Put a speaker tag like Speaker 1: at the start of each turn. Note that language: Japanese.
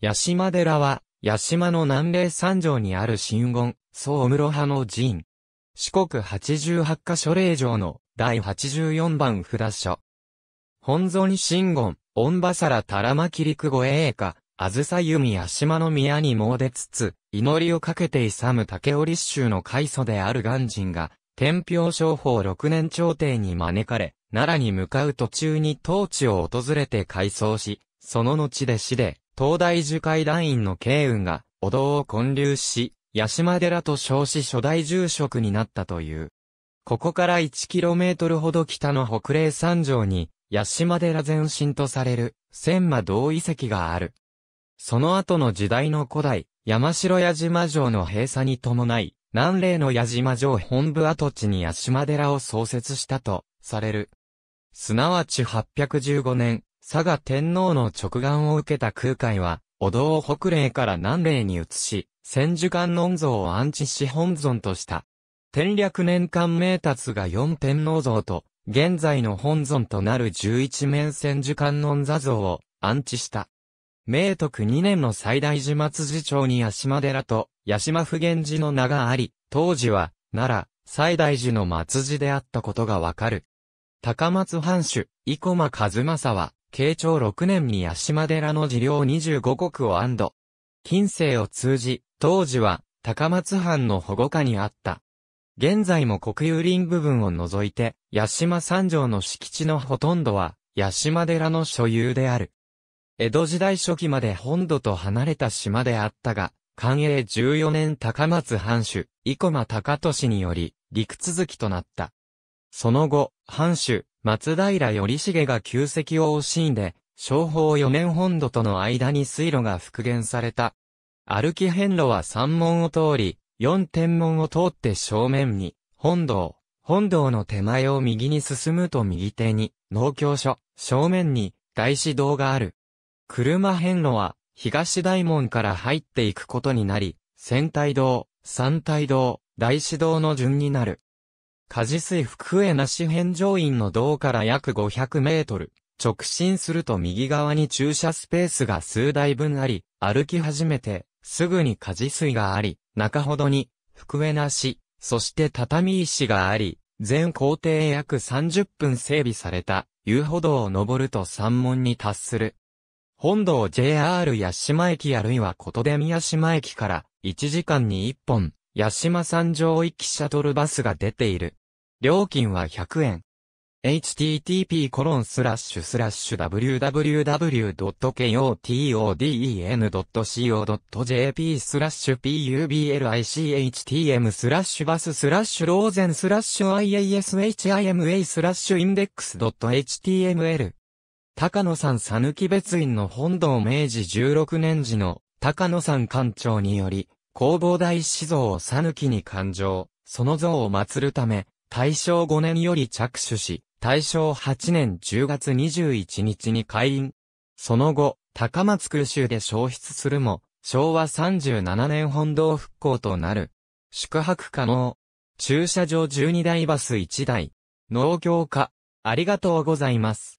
Speaker 1: 八島寺は、八島の南霊山条にある神言、総室派の寺院。四国八十八カ所霊場の第八十四番札所。本尊神言、御たらま切陸護栄華、あずさ弓八島の宮に詣でつつ、祈りをかけて勇む竹織州の開祖である元人が、天平商法六年朝廷に招かれ、奈良に向かう途中に当地を訪れて改装し、その後で死で、東大樹海団員の慶雲が、お堂を建立し、八島寺と称し初代住職になったという。ここから 1km ほど北の北霊山上に、八島寺前身とされる、千魔道遺跡がある。その後の時代の古代、山城矢島城の閉鎖に伴い、南霊の矢島城本部跡地に八島寺を創設したと、される。すなわち815年、佐賀天皇の直眼を受けた空海は、お堂を北霊から南霊に移し、千手観音像を安置し本尊とした。天略年間名達が四天皇像と、現在の本尊となる十一面千手観音座像を安置した。明徳二年の最大寺松寺町に八島寺と八島普玄寺の名があり、当時は、奈良、最大寺の松寺であったことがわかる。高松藩主、生駒和正は、慶長6年に八島寺の寺領25国を安堵。近世を通じ、当時は高松藩の保護下にあった。現在も国有林部分を除いて、八島三条の敷地のほとんどは、八島寺の所有である。江戸時代初期まで本土と離れた島であったが、寛永14年高松藩主、生駒高利により、陸続きとなった。その後、藩主、松平頼重が旧跡を惜しんで、商法四年本土との間に水路が復元された。歩き遍路は三門を通り、四天門を通って正面に、本堂、本堂の手前を右に進むと右手に、農協所、正面に、大師堂がある。車遍路は、東大門から入っていくことになり、仙台堂、三体堂、大師堂の順になる。カジスイ福江なし返上院の道から約500メートル、直進すると右側に駐車スペースが数台分あり、歩き始めて、すぐにカジスイがあり、中ほどに、福江なし、そして畳石があり、全工程約30分整備された、遊歩道を登ると山門に達する。本道 JR 八島駅あるいは琴出宮島駅から1時間に1本、八島山上行きシャトルバスが出ている。料金は100円。h t t p w w w k o t o d e n c o j p スラッシュ publichtm スラッシュバススラッシュローゼンスラッシュ iashima スラッシュインデックス .html 高野山さぬき別院の本堂明治16年時の高野山館長により、工房大師像をさぬきに勘定、その像を祀るため、大正5年より着手し、大正8年10月21日に開院。その後、高松空襲で消失するも、昭和37年本堂復興となる。宿泊可能。駐車場12台バス1台。農業課、ありがとうございます。